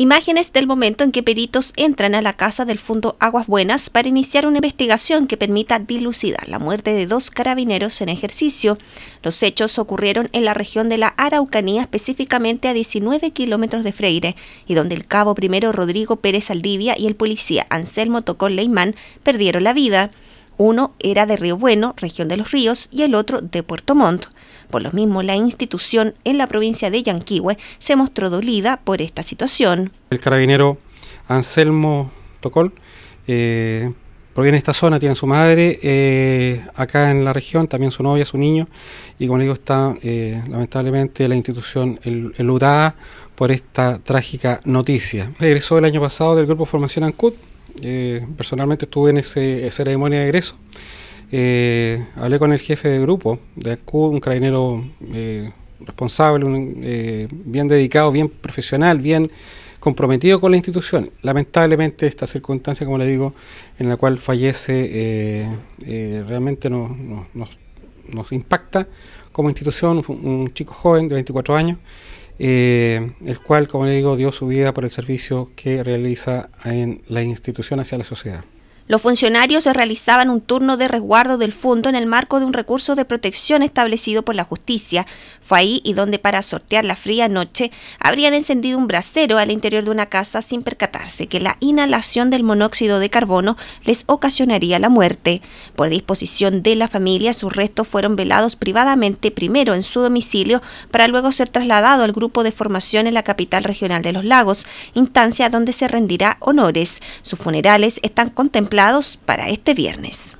Imágenes del momento en que peritos entran a la casa del Fondo Aguas Buenas para iniciar una investigación que permita dilucidar la muerte de dos carabineros en ejercicio. Los hechos ocurrieron en la región de la Araucanía, específicamente a 19 kilómetros de Freire, y donde el cabo primero Rodrigo Pérez Aldivia y el policía Anselmo Tocón Leimán perdieron la vida. Uno era de Río Bueno, región de los ríos, y el otro de Puerto Montt. Por lo mismo, la institución en la provincia de Yanquihue se mostró dolida por esta situación. El carabinero Anselmo Tocol eh, proviene de esta zona, tiene a su madre eh, acá en la región, también su novia, su niño, y como le digo, está eh, lamentablemente la institución eludada por esta trágica noticia. regresó el año pasado del Grupo Formación ANCUT, eh, personalmente estuve en ese ceremonia de egreso. Eh, hablé con el jefe de grupo de ACU, un carabinero eh, responsable, bien dedicado, bien profesional, bien comprometido con la institución. Lamentablemente esta circunstancia, como le digo, en la cual fallece, realmente nos, impacta como institución, un chico joven de 24 años. Eh, el cual, como le digo, dio su vida por el servicio que realiza en la institución hacia la sociedad. Los funcionarios realizaban un turno de resguardo del fondo en el marco de un recurso de protección establecido por la justicia. Fue ahí y donde para sortear la fría noche habrían encendido un brasero al interior de una casa sin percatarse que la inhalación del monóxido de carbono les ocasionaría la muerte. Por disposición de la familia, sus restos fueron velados privadamente primero en su domicilio para luego ser trasladado al grupo de formación en la capital regional de los lagos, instancia donde se rendirá honores. Sus funerales están contemplados para este viernes.